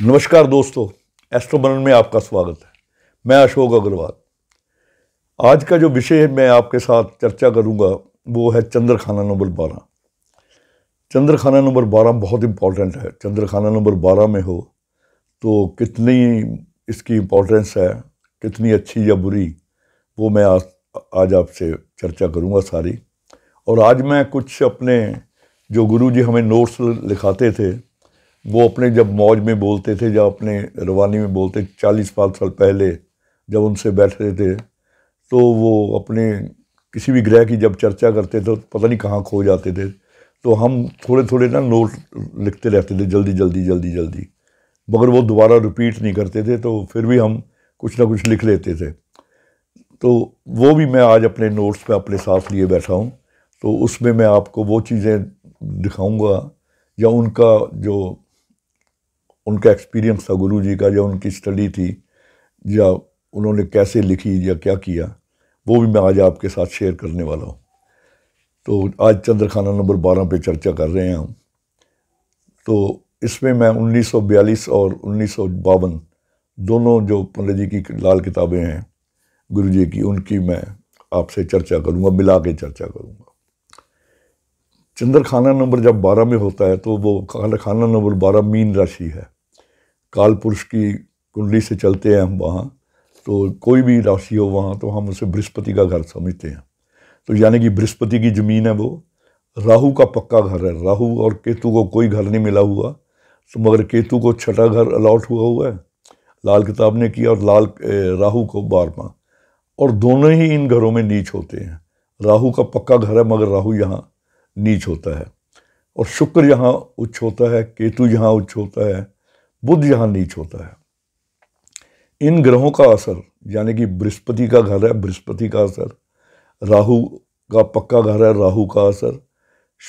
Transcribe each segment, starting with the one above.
नमस्कार दोस्तों एस्ट्रोबनन में आपका स्वागत है मैं अशोक अग्रवाल आज का जो विषय मैं आपके साथ चर्चा करूंगा वो है चंद्रखाना नंबर बारह चंद्रखाना नंबर बारह बहुत इम्पॉर्टेंट है चंद्रखाना नंबर बारह में हो तो कितनी इसकी इम्पोर्टेंस है कितनी अच्छी या बुरी वो मैं आज आज आपसे चर्चा करूंगा सारी और आज मैं कुछ अपने जो गुरु जी हमें नोट्स लिखाते थे वो अपने जब मौज में बोलते थे जब अपने रवानी में बोलते चालीस पाँच साल पहले जब उनसे बैठते थे तो वो अपने किसी भी ग्रह की जब चर्चा करते थे तो पता नहीं कहाँ खो जाते थे तो हम थोड़े थोड़े ना नोट लिखते रहते थे जल्दी जल्दी जल्दी जल्दी मगर वो दोबारा रिपीट नहीं करते थे तो फिर भी हम कुछ ना कुछ लिख लेते थे तो वो भी मैं आज अपने नोट्स पे अपने साथ लिए बैठा हूँ तो उसमें मैं आपको वो चीज़ें दिखाऊंगा या उनका जो उनका एक्सपीरियंस था गुरु जी का या उनकी स्टडी थी या उन्होंने कैसे लिखी या क्या किया वो भी मैं आज आपके साथ शेयर करने वाला हूँ तो आज चंद्रखाना नंबर बारह पे चर्चा कर रहे हैं हम तो इसमें मैं 1942 और उन्नीस दोनों जो पंडित जी की लाल किताबें हैं गुरु जी की उनकी मैं आपसे चर्चा करूँगा मिला के चर्चा करूँगा चंद्रखाना नंबर जब बारह में होता है तो वो खाना नंबर बारह मीन राशि है काल पुरुष की कुंडली से चलते हैं हम वहाँ तो कोई भी राशि हो वहाँ तो हम उसे बृहस्पति का घर समझते हैं तो यानी कि बृहस्पति की ज़मीन है वो राहु का पक्का घर है राहु और केतु को कोई घर नहीं मिला हुआ तो मगर केतु को छठा घर अलॉट हुआ हुआ है लाल किताब ने किया और लाल राहु को बारवा और दोनों ही इन घरों में नीच होते हैं राहु का पक्का घर है मगर राहु यहाँ नीच होता है और शुक्र यहाँ उच्च होता है केतु यहाँ उच्च होता है बुद्ध यहाँ नीच होता है इन ग्रहों का असर यानी कि बृहस्पति का घर है बृहस्पति का असर राहु का पक्का घर है राहु का असर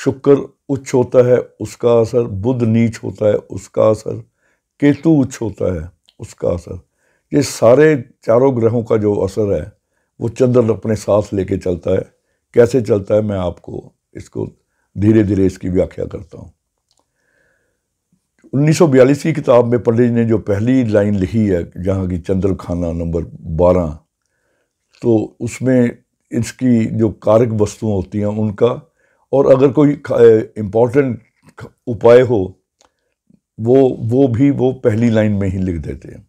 शुक्र उच्च होता है उसका असर बुद्ध नीच होता है उसका असर केतु उच्च होता है उसका असर ये सारे चारों ग्रहों का जो असर है वो चंद्र अपने साथ लेके चलता है कैसे चलता है मैं आपको इसको धीरे धीरे इसकी व्याख्या करता हूँ 1942 की किताब में पंडित ने जो पहली लाइन लिखी है जहाँ की चंद्र खाना नंबर 12 तो उसमें इसकी जो कारक वस्तुएं होती हैं उनका और अगर कोई इम्पॉर्टेंट उपाय हो वो वो भी वो पहली लाइन में ही लिख देते हैं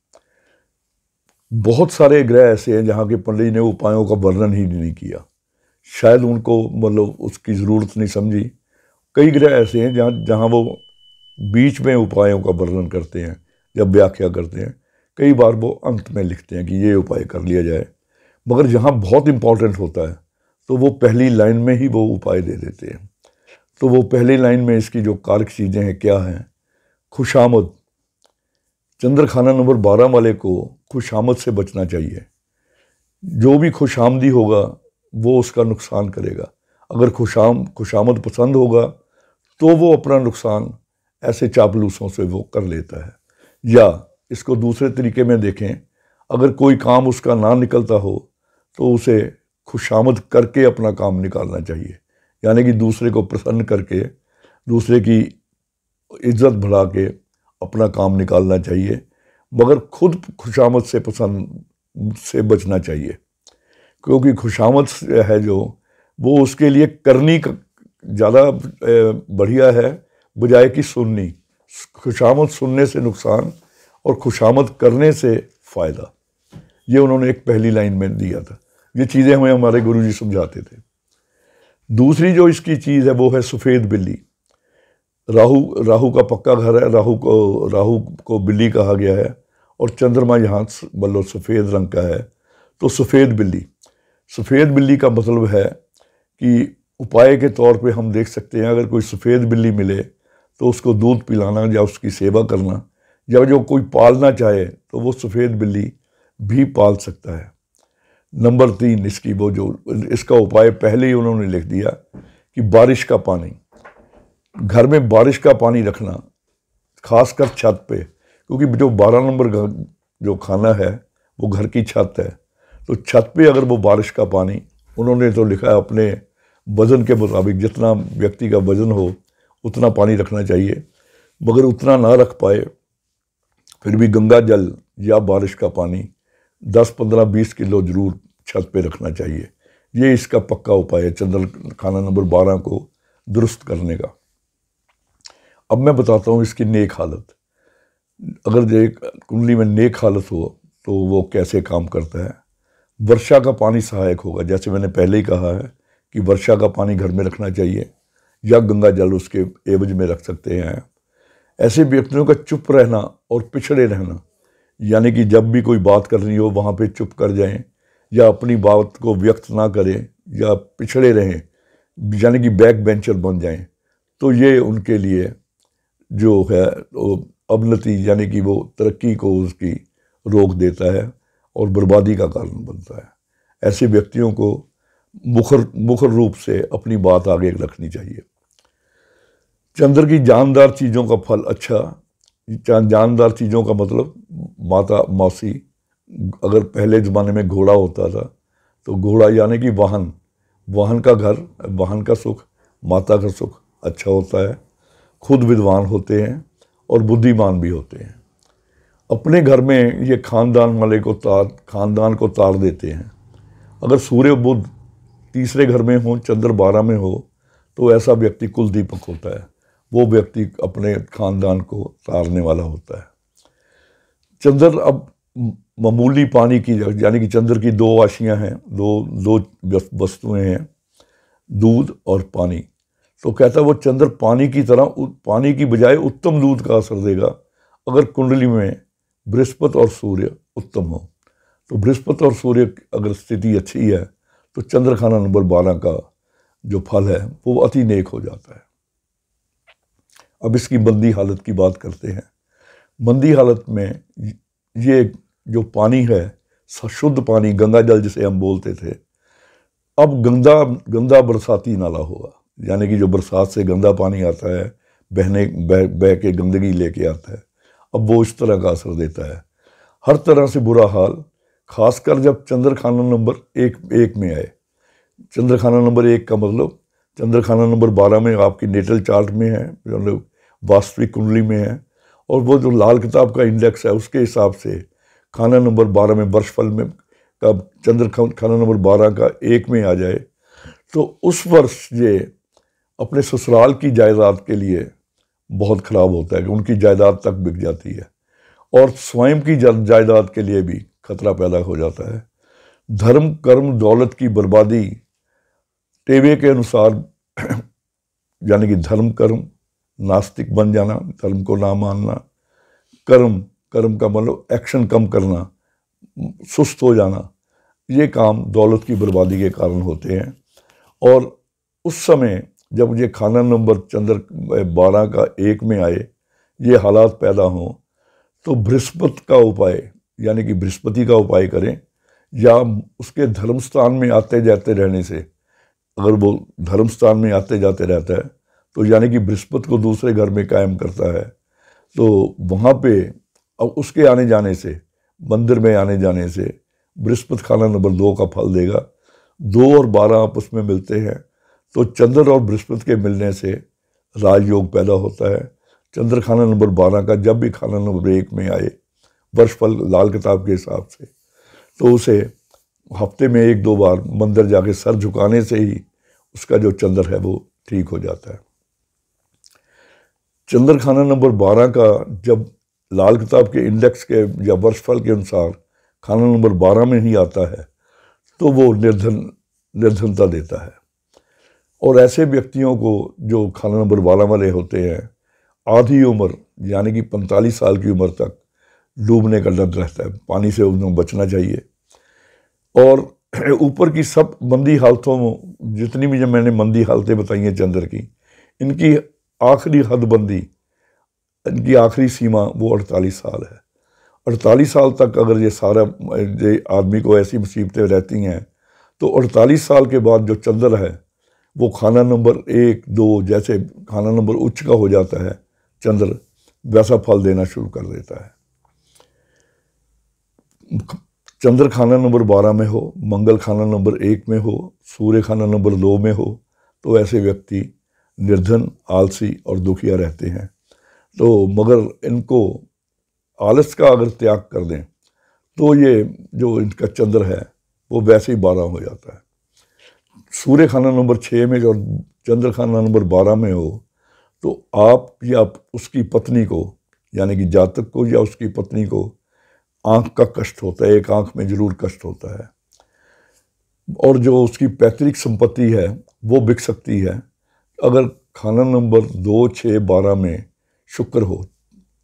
बहुत सारे ग्रह ऐसे हैं जहाँ के पंडित ने उपायों का वर्णन ही नहीं किया शायद उनको मतलब उसकी ज़रूरत नहीं समझी कई ग्रह ऐसे हैं जहाँ जहाँ वो बीच में उपायों का वर्णन करते हैं या व्याख्या करते हैं कई बार वो अंत में लिखते हैं कि ये उपाय कर लिया जाए मगर जहाँ बहुत इम्पॉर्टेंट होता है तो वो पहली लाइन में ही वो उपाय दे देते हैं तो वो पहली लाइन में इसकी जो कारक चीज़ें हैं क्या हैं खुशामद चंद्रखाना नंबर बारह वाले को खुशामद से बचना चाहिए जो भी खुशामदी होगा वो उसका नुकसान करेगा अगर खुशाम खुशामद पसंद होगा तो वो अपना नुकसान ऐसे चापलूसों से वो कर लेता है या इसको दूसरे तरीके में देखें अगर कोई काम उसका ना निकलता हो तो उसे खुशामद करके अपना काम निकालना चाहिए यानी कि दूसरे को प्रसन्न करके दूसरे की इज्जत बढ़ा के अपना काम निकालना चाहिए मगर खुद खुशामद से पसंद से बचना चाहिए क्योंकि खुशामद है जो वो उसके लिए करनी ज़्यादा बढ़िया है बजाय कि सुननी खुशामद सुनने से नुकसान और खुशामद करने से फ़ायदा ये उन्होंने एक पहली लाइन में दिया था ये चीज़ें हमें हमारे गुरु जी समझाते थे दूसरी जो इसकी चीज़ है वो है सफ़ेद बिल्ली राहु राहु का पक्का घर है राहु को राहु को बिल्ली कहा गया है और चंद्रमा यहाँ बल्लो सफ़ेद रंग का है तो सफ़ेद बिल्ली सफ़ेद बिल्ली का मतलब है कि उपाय के तौर पे हम देख सकते हैं अगर कोई सफ़ेद बिल्ली मिले तो उसको दूध पिलाना या उसकी सेवा करना या जो कोई पालना चाहे तो वो सफ़ेद बिल्ली भी पाल सकता है नंबर तीन इसकी वो जो इसका उपाय पहले ही उन्होंने लिख दिया कि बारिश का पानी घर में बारिश का पानी रखना खासकर छत पे क्योंकि जो बारह नंबर जो खाना है वो घर की छत है तो छत पे अगर वो बारिश का पानी उन्होंने तो लिखा है अपने वज़न के मुताबिक जितना व्यक्ति का वज़न हो उतना पानी रखना चाहिए मगर उतना ना रख पाए फिर भी गंगा जल या बारिश का पानी 10-15-20 किलो ज़रूर छत पे रखना चाहिए ये इसका पक्का उपाय है चंद्र खाना नंबर 12 को दुरुस्त करने का अब मैं बताता हूँ इसकी नेक हालत अगर जो कुंडली में नेक हालत हो तो वो कैसे काम करता है वर्षा का पानी सहायक होगा जैसे मैंने पहले ही कहा है कि वर्षा का पानी घर में रखना चाहिए या गंगा जल उसके एवज में रख सकते हैं ऐसे व्यक्तियों का चुप रहना और पिछड़े रहना यानी कि जब भी कोई बात करनी हो वहाँ पे चुप कर जाएं या अपनी बात को व्यक्त ना करें या पिछड़े रहें यानी कि बैक बेंचर बन जाएं तो ये उनके लिए जो है वो अवनति यानी कि वो तरक्की को उसकी रोक देता है और बर्बादी का कारण बनता है ऐसे व्यक्तियों को मुखर मुखर रूप से अपनी बात आगे रखनी चाहिए चंद्र की जानदार चीज़ों का फल अच्छा जानदार चीज़ों का मतलब माता मौसी अगर पहले ज़माने में घोड़ा होता था तो घोड़ा यानी कि वाहन वाहन का घर वाहन का सुख माता का सुख अच्छा होता है खुद विद्वान होते हैं और बुद्धिमान भी होते हैं अपने घर में ये खानदान वाले को तार खानदान को तार देते हैं अगर सूर्य बुद्ध तीसरे घर में हो चंद्र बारह में हो तो ऐसा व्यक्ति कुलदीपक होता है वो व्यक्ति अपने खानदान को तारने वाला होता है चंद्र अब मामूली पानी की यानी कि चंद्र की दो आशियाँ हैं दो दो वस्तुएं हैं दूध और पानी तो कहता है वो चंद्र पानी की तरह पानी की बजाय उत्तम दूध का असर देगा अगर कुंडली में बृहस्पति और सूर्य उत्तम हो तो बृहस्पति और सूर्य अगर स्थिति अच्छी है तो चंद्रखाना नंबर बारह का जो फल है वो अति नेक हो जाता है अब इसकी मंदी हालत की बात करते हैं मंदी हालत में ये जो पानी है शुद्ध पानी गंगा जल जिसे हम बोलते थे अब गंदा गंदा बरसाती नाला होगा यानी कि जो बरसात से गंदा पानी आता है बहने बह बह के गंदगी लेके आता है अब वो इस तरह का असर देता है हर तरह से बुरा हाल खासकर जब चंद्रखाना नंबर एक एक में आए चंद्रखाना नंबर एक का मतलब चंद्रखाना नंबर बारह में आपकी नेटल चार्ट में है वास्तविक कुंडली में है और वो जो लाल किताब का इंडेक्स है उसके हिसाब से खाना नंबर बारह में वर्षफल में का चंद्र खाना नंबर बारह का एक में आ जाए तो उस वर्ष ये अपने ससुराल की जायदाद के लिए बहुत ख़राब होता है कि उनकी जायदाद तक बिक जाती है और स्वयं की जायदाद के लिए भी खतरा पैदा हो जाता है धर्म कर्म दौलत की बर्बादी टेबे के अनुसार यानी कि धर्म कर्म नास्तिक बन जाना धर्म को ना मानना कर्म कर्म का मतलब एक्शन कम करना सुस्त हो जाना ये काम दौलत की बर्बादी के कारण होते हैं और उस समय जब ये खाना नंबर चंद्र बारह का एक में आए ये हालात पैदा हों तो बृहस्पति का उपाय यानी कि बृहस्पति का उपाय करें या उसके धर्म स्थान में आते जाते रहने से अगर वो धर्म स्थान में आते जाते रहता है तो यानी कि बृहस्पति को दूसरे घर में कायम करता है तो वहाँ पे अब उसके आने जाने से मंदिर में आने जाने से बृहस्पति खाना नंबर दो का फल देगा दो और बारह आपस में मिलते हैं तो चंद्र और बृहस्पति के मिलने से राजयोग पैदा होता है चंद्र खाना नंबर बारह का जब भी खाना नंबर एक में आए वर्षफल लाल किताब के हिसाब से तो उसे हफ्ते में एक दो बार मंदिर जाके सर झुकाने से ही उसका जो चंदर है वो ठीक हो जाता है चंद्र खाना नंबर बारह का जब लाल किताब के इंडेक्स के या वर्षफल के अनुसार खाना नंबर बारह में ही आता है तो वो निर्धन निर्धनता देता है और ऐसे व्यक्तियों को जो खाना नंबर बारह वाले होते हैं आधी उम्र यानी कि पैंतालीस साल की उम्र तक डूबने का डर रहता है पानी से उन्हें बचना चाहिए और ऊपर की सब मंदी हालतों में जितनी भी जब मैंने मंदी हालतें बताई हैं चंद्र की इनकी आखिरी हदबंदी इनकी आखिरी सीमा वो अड़तालीस साल है अड़तालीस साल तक अगर ये सारा ये आदमी को ऐसी मुसीबतें रहती हैं तो अड़तालीस साल के बाद जो चंद्र है वो खाना नंबर एक दो जैसे खाना नंबर उच्च का हो जाता है चंद्र वैसा फल देना शुरू कर देता है चंद्र खाना नंबर बारह में हो मंगल खाना नंबर एक में हो सूर्य खाना नंबर दो में हो तो ऐसे व्यक्ति निर्धन आलसी और दुखिया रहते हैं तो मगर इनको आलस का अगर त्याग कर दें तो ये जो इनका चंद्र है वो वैसे ही बारह हो जाता है सूर्य खाना नंबर छः में और चंद्र खाना नंबर बारह में हो तो आप या उसकी पत्नी को यानी कि जातक को या उसकी पत्नी को आँख का कष्ट होता है एक आँख में जरूर कष्ट होता है और जो उसकी पैतृक संपत्ति है वो बिक सकती है अगर खाना नंबर दो छः बारह में शुक्र हो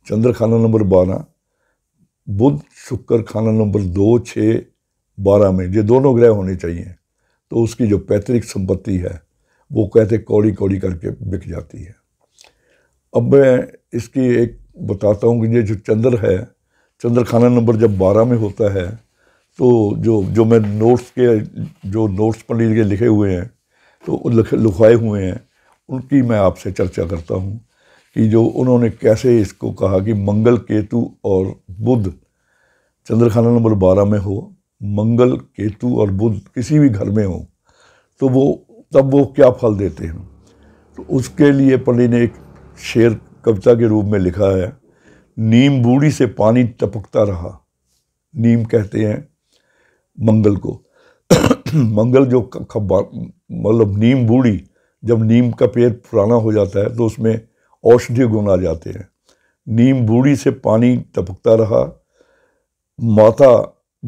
चंद्र खाना नंबर बारह बुध शुक्र खाना नंबर दो छः बारह में ये दोनों ग्रह होने चाहिए तो उसकी जो पैतृक संपत्ति है वो कहते कौड़ी कौड़ी करके बिक जाती है अब मैं इसकी एक बताता हूँ कि ये जो चंद्र है चंद्रखाना नंबर जब बारह में होता है तो जो जो मैं नोट्स के जो नोट्स पंडित के लिखे हुए हैं तो लिखवाए हुए हैं उनकी मैं आपसे चर्चा करता हूँ कि जो उन्होंने कैसे इसको कहा कि मंगल केतु और बुध चंद्रखाना नंबर बारह में हो मंगल केतु और बुध किसी भी घर में हो तो वो तब वो क्या फल देते हैं तो उसके लिए पंडित ने एक शेर कविता के रूप में लिखा है नीम बूढ़ी से पानी टपकता रहा नीम कहते हैं मंगल को मंगल जो मतलब नीम बूढ़ी जब नीम का पेड़ पुराना हो जाता है तो उसमें औषधीय गुण आ जाते हैं नीम बूढ़ी से पानी टपकता रहा माता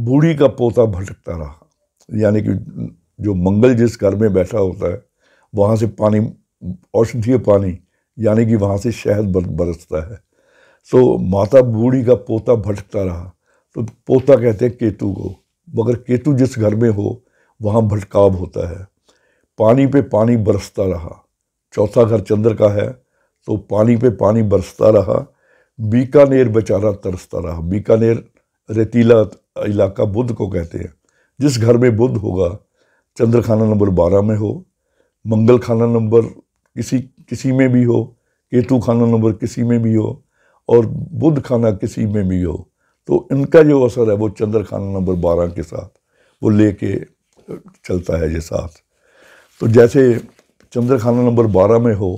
बूढ़ी का पोता भटकता रहा यानी कि जो मंगल जिस घर में बैठा होता है वहाँ से पानी औषधीय पानी यानी कि वहाँ से शहद बरसता है तो माता बूढ़ी का पोता भटकता रहा तो पोता कहते हैं केतु को मगर केतु जिस घर में हो वहाँ भटकाव होता है पानी पे पानी बरसता रहा चौथा घर चंद्र का है तो पानी पे पानी बरसता रहा बीकानेर बेचारा तरसता रहा बीकानेर रेतीला इलाका बुद्ध को कहते हैं जिस घर में बुद्ध होगा चंद्रखाना नंबर बारह में हो मंगल खाना नंबर किसी किसी में भी हो केतु खाना नंबर किसी में भी हो और बुद्ध खाना किसी में भी हो तो इनका जो असर है वो चंद्र खाना नंबर बारह के साथ वो लेके चलता है ये साथ तो जैसे चंद्र खाना नंबर बारह में हो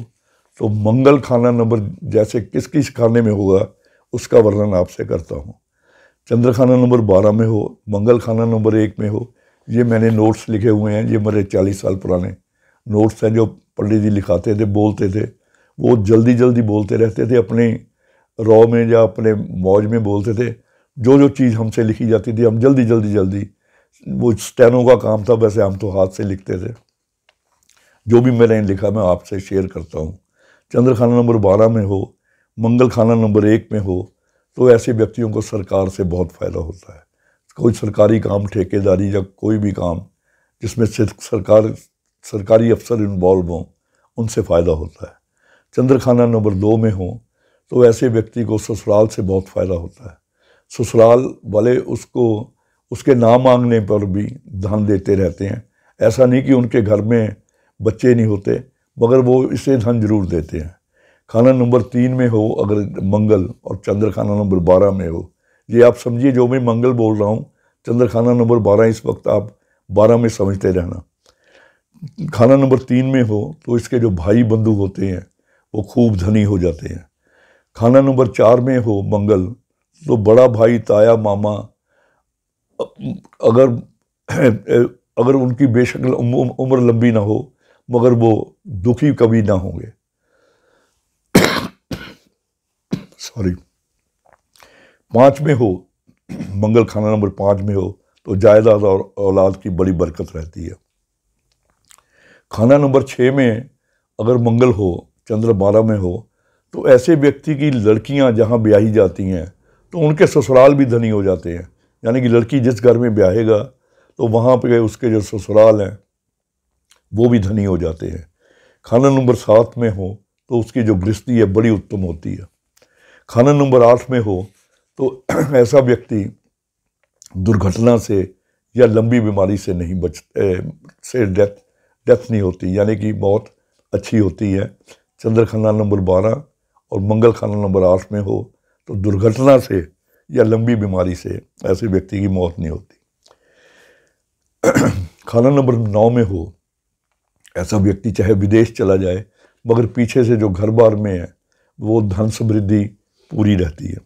तो मंगल खाना नंबर जैसे किस किस खाने में होगा उसका वर्णन आपसे करता हूँ चंद्र खाना नंबर बारह में हो मंगल खाना नंबर एक में हो ये मैंने नोट्स लिखे हुए हैं ये मेरे चालीस साल पुराने नोट्स हैं जो पंडित जी लिखाते थे बोलते थे वो जल्दी जल्दी बोलते रहते थे अपने रॉ में या अपने मौज में बोलते थे जो जो चीज़ हमसे लिखी जाती थी हम जल्दी जल्दी जल्दी वो स्टैनों का काम था वैसे हम तो हाथ से लिखते थे जो भी मैंने लिखा मैं आपसे शेयर करता हूँ चंद्रखाना नंबर बारह में हो मंगल खाना नंबर एक में हो तो ऐसे व्यक्तियों को सरकार से बहुत फ़ायदा होता है कोई सरकारी काम ठेकेदारी या कोई भी काम जिसमें सरकार सरकारी अफसर इन्वॉल्व हों उनसे फ़ायदा होता है चंद्रखाना नंबर दो में हों तो ऐसे व्यक्ति को ससुराल से बहुत फ़ायदा होता है ससुराल वाले उसको उसके ना मांगने पर भी धन देते रहते हैं ऐसा नहीं कि उनके घर में बच्चे नहीं होते मगर वो इसे धन जरूर देते हैं खाना नंबर तीन में हो अगर मंगल और चंद्र खाना नंबर बारह में हो ये आप समझिए जो मैं मंगल बोल रहा हूँ चंद्र खाना नंबर बारह इस वक्त आप बारह में समझते रहना खाना नंबर तीन में हो तो इसके जो भाई बंधु होते हैं वो खूब धनी हो जाते हैं खाना नंबर चार में हो मंगल तो बड़ा भाई ताया मामा अगर अगर उनकी बेशक उम्र लंबी ना हो मगर वो दुखी कभी ना होंगे सॉरी पाँच में हो मंगल खाना नंबर पाँच में हो तो जायदाद और औलाद की बड़ी बरकत रहती है खाना नंबर छः में अगर मंगल हो चंद्र बारह में हो तो ऐसे व्यक्ति की लड़कियां जहां ब्याही जाती हैं तो उनके ससुराल भी धनी हो जाते हैं यानी कि लड़की जिस घर में ब्याहेगा तो वहाँ पे उसके जो ससुराल हैं वो भी धनी हो जाते हैं खाना नंबर सात में हो तो उसकी जो गृहस्थी है बड़ी उत्तम होती है खाना नंबर आठ में हो तो ऐसा व्यक्ति दुर्घटना से या लंबी बीमारी से नहीं बच से डेथ डेथ नहीं होती यानी कि मौत अच्छी होती है चंद्रखाना नंबर बारह और मंगल खाना नंबर आठ में हो तो दुर्घटना से या लंबी बीमारी से ऐसे व्यक्ति की मौत नहीं होती खाना नंबर नौ में हो ऐसा व्यक्ति चाहे विदेश चला जाए मगर पीछे से जो घर बार में है वो धन समृद्धि पूरी रहती है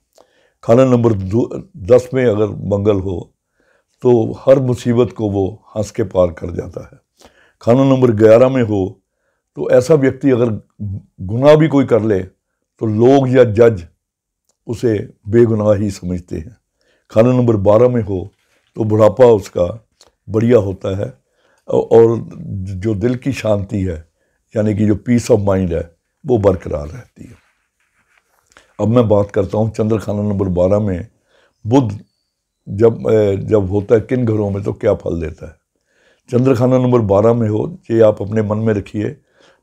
खाना नंबर दस में अगर मंगल हो तो हर मुसीबत को वो हंस के पार कर जाता है खाना नंबर ग्यारह में हो तो ऐसा व्यक्ति अगर गुनाह भी कोई कर ले तो लोग या जज उसे बेगुनाह ही समझते हैं खाना नंबर बारह में हो तो बुढ़ापा उसका बढ़िया होता है और जो दिल की शांति है यानी कि जो पीस ऑफ माइंड है वो बरकरार रहती है अब मैं बात करता हूँ चंद्र खाना नंबर बारह में बुद्ध जब जब होता है किन घरों में तो क्या फल देता है चंद्रखाना नंबर बारह में हो ये आप अपने मन में रखिए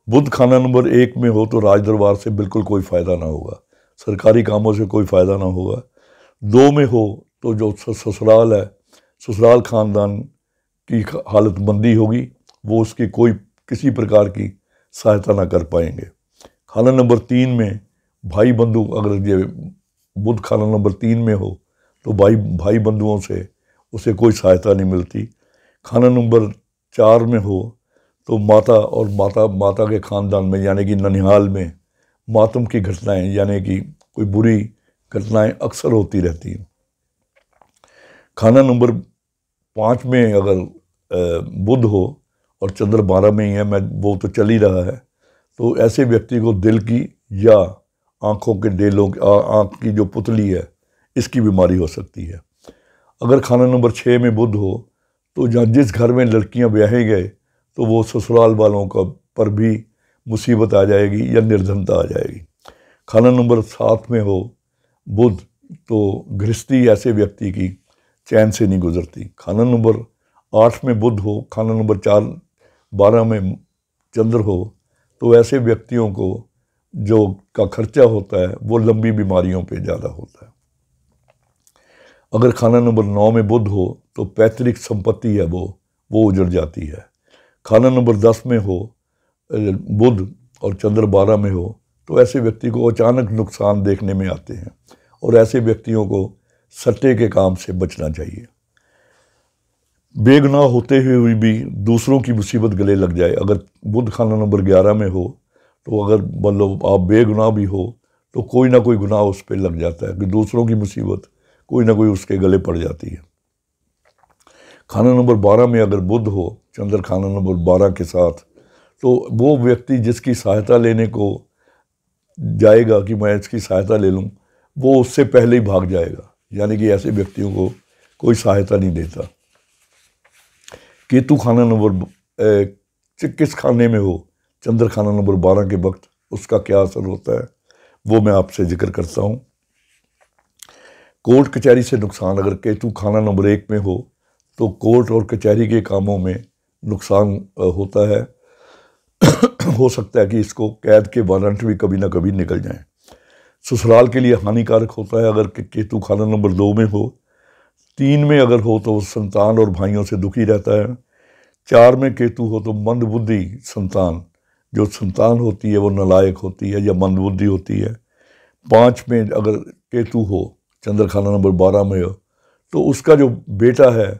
बुद्ध खाना नंबर एक में हो तो राज दरबार से बिल्कुल कोई फ़ायदा ना होगा सरकारी कामों से कोई फ़ायदा ना होगा दो में हो तो जो ससुराल है ससुराल ख़ानदान की हालत मंदी होगी वो उसकी कोई किसी प्रकार की सहायता ना कर पाएंगे खाना नंबर तीन में भाई बंधु अगर ये बुद्ध खाना नंबर तीन में हो तो भाई भाई बंधुओं से उसे कोई सहायता नहीं मिलती खाना नंबर चार में हो तो माता और माता माता के ख़ानदान में यानी कि ननिहाल में मातम की घटनाएं यानी कि कोई बुरी घटनाएं अक्सर होती रहती हैं खाना नंबर पाँच में अगर बुध हो और चंद्र बारह में ही है मैं वो तो चल ही रहा है तो ऐसे व्यक्ति को दिल की या आँखों के डेलों आँख की जो पुतली है इसकी बीमारी हो सकती है अगर खाना नंबर छः में बुध हो तो जहाँ जिस घर में लड़कियाँ ब्याहे गए तो वो ससुराल वालों का पर भी मुसीबत आ जाएगी या निर्धनता आ जाएगी खाना नंबर सात में हो बुध तो गृहस्थी ऐसे व्यक्ति की चैन से नहीं गुजरती खाना नंबर आठ में बुध हो खाना नंबर चार बारह में चंद्र हो तो ऐसे व्यक्तियों को जो का खर्चा होता है वो लंबी बीमारियों पे ज़्यादा होता है अगर खाना नंबर नौ में बुध हो तो पैतृक संपत्ति है वो वो उजड़ जाती है खाना नंबर दस में हो बुध और चंद्र बारह में हो तो ऐसे व्यक्ति को अचानक नुकसान देखने में आते हैं और ऐसे व्यक्तियों को सट्टे के काम से बचना चाहिए बेगुनाह होते हुए भी दूसरों की मुसीबत गले लग जाए अगर बुध खाना नंबर ग्यारह में हो तो अगर मतलब आप बेगुनाह भी हो तो कोई ना कोई गुनाह उस पर लग जाता है कि दूसरों की मुसीबत कोई ना कोई उसके गले पड़ जाती है खाना नंबर बारह में अगर बुद्ध हो चंद्र खाना नंबर बारह के साथ तो वो व्यक्ति जिसकी सहायता लेने को जाएगा कि मैं इसकी सहायता ले लूँ वो उससे पहले ही भाग जाएगा यानी कि ऐसे व्यक्तियों को कोई सहायता नहीं देता केतु खाना नंबर किस खाने में हो चंद्र खाना नंबर बारह के वक्त उसका क्या असर होता है वो मैं आपसे जिक्र करता हूँ कोर्ट कचहरी से नुकसान अगर केतु खाना नंबर एक में हो तो कोर्ट और कचहरी के कामों में नुकसान होता है हो सकता है कि इसको कैद के वारंट भी कभी ना कभी निकल जाएं ससुराल के लिए हानिकारक होता है अगर केतु खाना नंबर दो में हो तीन में अगर हो तो संतान और भाइयों से दुखी रहता है चार में केतु हो तो मंदबुद्धि संतान जो संतान होती है वो नलायक होती है या मंदबुद्धि होती है पाँच में अगर केतु हो चंद्रखाना नंबर बारह में हो तो उसका जो बेटा है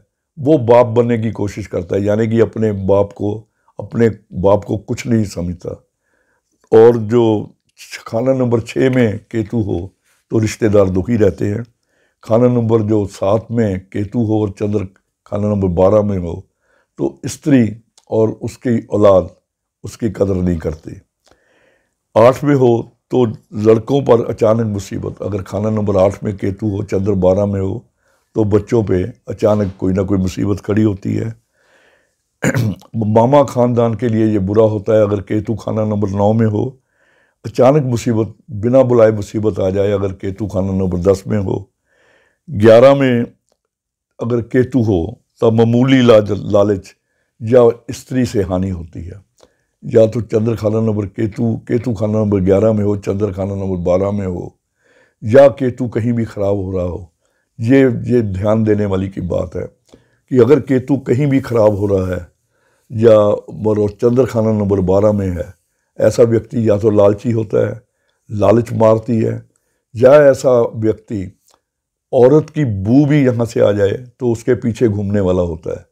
वो बाप बनने की कोशिश करता है यानी कि अपने बाप को अपने बाप को कुछ नहीं समझता और जो खाना नंबर छः में केतु हो तो रिश्तेदार दुखी रहते हैं खाना नंबर जो सात में केतु हो और चंद्र खाना नंबर बारह में हो तो स्त्री और उसकी औलाद उसकी कदर नहीं करती आठ में हो तो लड़कों पर अचानक मुसीबत अगर खाना नंबर आठ में केतु हो चंद्र बारह में हो तो बच्चों पे अचानक कोई ना कोई मुसीबत खड़ी होती है मामा ख़ानदान के लिए ये बुरा होता है अगर केतु खाना नंबर नौ में हो अचानक मुसीबत बिना बुलाए मुसीबत आ जाए अगर केतु खाना नंबर दस में हो ग्यारह में अगर केतु हो तब मामूली लाज लालच या स्त्री से हानि होती है या तो चंद्र खाना नंबर केतु केतु खाना नंबर ग्यारह में हो चंद्र खाना नंबर बारह में हो या केतु कहीं भी ख़राब हो रहा हो ये ये ध्यान देने वाली की बात है कि अगर केतु कहीं भी खराब हो रहा है या और चंद्रखाना नंबर बारह में है ऐसा व्यक्ति या तो लालची होता है लालच मारती है या ऐसा व्यक्ति औरत की बू भी यहाँ से आ जाए तो उसके पीछे घूमने वाला होता है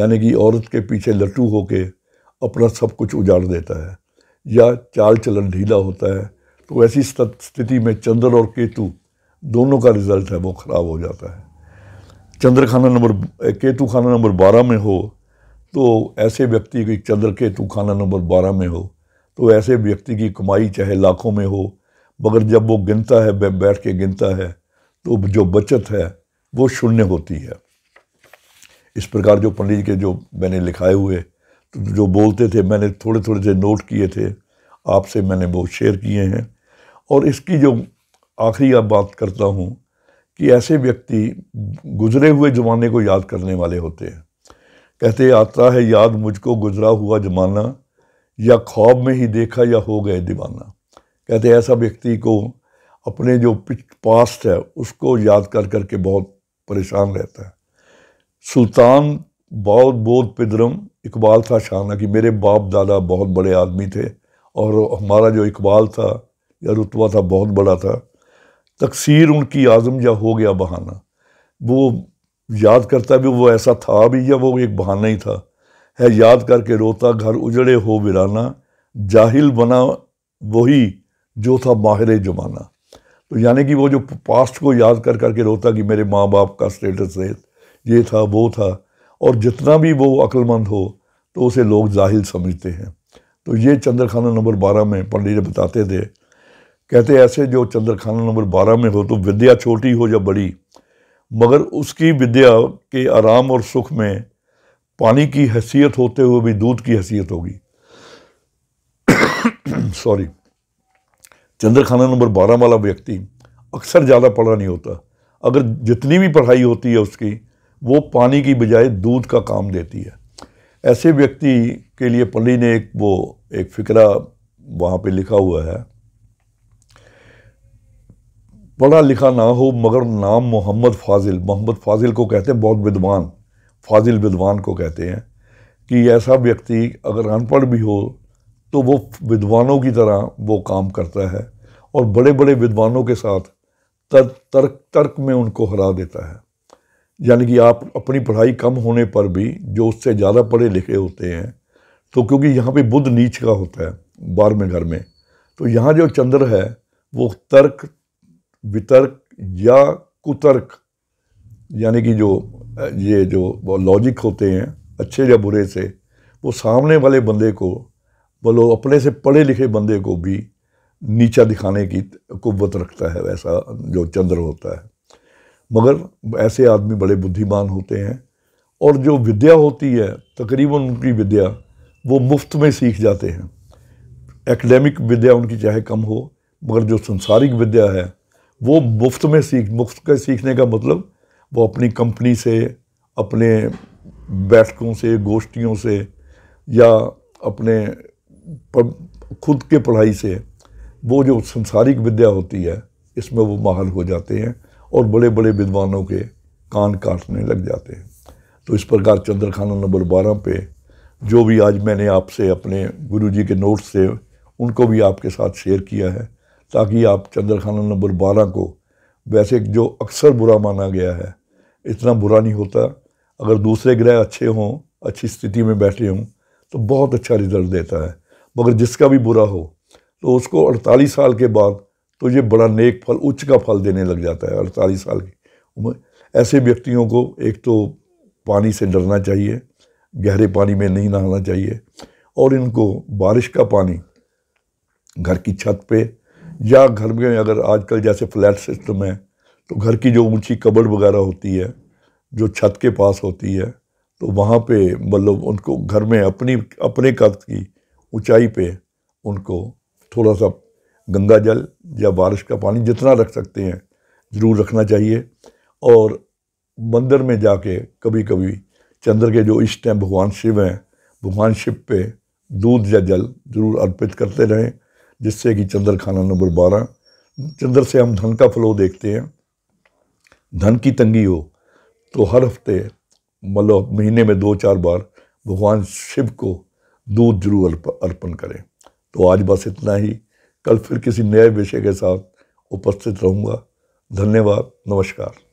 यानी कि औरत के पीछे लट्टू होके अपना सब कुछ उजाड़ देता है या चाल चलन ढीला होता है तो ऐसी स्थिति में चंद्र और केतु दोनों का रिज़ल्ट है वो ख़राब हो जाता है चंद्रखाना नंबर केतु खाना नंबर बारह में हो तो ऐसे व्यक्ति की चंद्र केतु खाना नंबर बारह में हो तो ऐसे व्यक्ति की कमाई चाहे लाखों में हो मगर जब वो गिनता है बैठ के गिनता है तो जो बचत है वो शून्य होती है इस प्रकार जो पंडित के जो मैंने लिखाए हुए तो जो बोलते थे मैंने थोड़े थोड़े से नोट किए थे आपसे मैंने वो शेयर किए हैं और इसकी जो आखिरी अब बात करता हूँ कि ऐसे व्यक्ति गुजरे हुए ज़माने को याद करने वाले होते हैं कहते आता है याद मुझको गुजरा हुआ ज़माना या ख्वाब में ही देखा या हो गए दीवाना कहते ऐसा व्यक्ति को अपने जो पास्ट है उसको याद कर कर के बहुत परेशान रहता है सुल्तान बहुत बोध पिदरम इकबाल था शाना कि मेरे बाप दादा बहुत बड़े आदमी थे और हमारा जो इकबाल था या रुतबा था बहुत बड़ा था तकसीर उनकी आज़म या हो गया बहाना वो याद करता भी वो ऐसा था भी या वो एक बहाना ही था है याद करके रोता घर उजड़े हो बिराना जाहिल बना वही जो था माहिर जमाना तो यानी कि वो जो पास्ट को याद कर करके रोता कि मेरे माँ बाप का स्टेटस है ये था वो था और जितना भी वो अक्लमंद हो तो उसे लोग जाहिल समझते हैं तो ये चंद्रखाना नंबर बारह में पंडित जी बताते थे कहते ऐसे जो चंद्रखाना नंबर बारह में हो तो विद्या छोटी हो या बड़ी मगर उसकी विद्या के आराम और सुख में पानी की हैसियत होते हुए भी दूध की हैसियत होगी सॉरी चंद्रखाना नंबर बारह वाला व्यक्ति अक्सर ज़्यादा पढ़ा नहीं होता अगर जितनी भी पढ़ाई होती है उसकी वो पानी की बजाय दूध का काम देती है ऐसे व्यक्ति के लिए पंडित ने एक वो एक फ़िक्रा वहाँ पे लिखा हुआ है पढ़ा लिखा ना हो मगर नाम मोहम्मद फाजिल मोहम्मद फाजिल को कहते हैं बहुत विद्वान फाजिल विद्वान को कहते हैं कि ऐसा व्यक्ति अगर अनपढ़ भी हो तो वो विद्वानों की तरह वो काम करता है और बड़े बड़े विद्वानों के साथ तर्क तर्क तर्क में उनको हरा देता है यानी कि आप अपनी पढ़ाई कम होने पर भी जो उससे ज़्यादा पढ़े लिखे होते हैं तो क्योंकि यहाँ पे बुद्ध नीच का होता है बारहवें घर में तो यहाँ जो चंद्र है वो तर्क वितर्क या कुतर्क यानी कि जो ये जो लॉजिक होते हैं अच्छे या बुरे से वो सामने वाले बंदे को बोलो अपने से पढ़े लिखे बंदे को भी नीचा दिखाने की कुत रखता है वैसा जो चंद्र होता है मगर ऐसे आदमी बड़े बुद्धिमान होते हैं और जो विद्या होती है तकरीबन उनकी विद्या वो मुफ्त में सीख जाते हैं एकेडमिक विद्या उनकी चाहे कम हो मगर जो संसारिक विद्या है वो मुफ्त में सीख मुफ्त का सीखने का मतलब वो अपनी कंपनी से अपने बैठकों से गोष्ठियों से या अपने खुद के पढ़ाई से वो जो संसारिक विद्या होती है इसमें वो माहल हो जाते हैं और बड़े बड़े विद्वानों के कान काटने लग जाते हैं तो इस प्रकार चंद्रखाना नंबर बारह पे जो भी आज मैंने आपसे अपने गुरुजी के नोट्स से उनको भी आपके साथ शेयर किया है ताकि आप चंद्र खाना नंबर बारह को वैसे जो अक्सर बुरा माना गया है इतना बुरा नहीं होता अगर दूसरे ग्रह अच्छे हों अच्छी स्थिति में बैठे हों तो बहुत अच्छा रिजल्ट देता है मगर जिसका भी बुरा हो तो उसको 48 साल के बाद तो ये बड़ा नेक फल उच्च का फल देने लग जाता है 48 साल की उम्र ऐसे व्यक्तियों को एक तो पानी से डरना चाहिए गहरे पानी में नहीं नहाना चाहिए और इनको बारिश का पानी घर की छत पे या घर में अगर आजकल जैसे फ्लैट सिस्टम है तो घर की जो ऊंची कबड़ वगैरह होती है जो छत के पास होती है तो वहाँ पे मतलब उनको घर में अपनी अपने कद की ऊंचाई पे उनको थोड़ा सा गंगा जल या बारिश का पानी जितना रख सकते हैं ज़रूर रखना चाहिए और मंदिर में जाके कभी कभी चंद्र के जो इष्ट हैं भगवान शिव हैं भगवान शिव पे दूध या जल ज़रूर अर्पित करते रहें जिससे कि चंद्रखाना नंबर बारह चंद्र से हम धन का फ्लो देखते हैं धन की तंगी हो तो हर हफ्ते मतलब महीने में दो चार बार भगवान शिव को दूध जरूर अर्पण करें तो आज बस इतना ही कल फिर किसी नए विषय के साथ उपस्थित रहूँगा धन्यवाद नमस्कार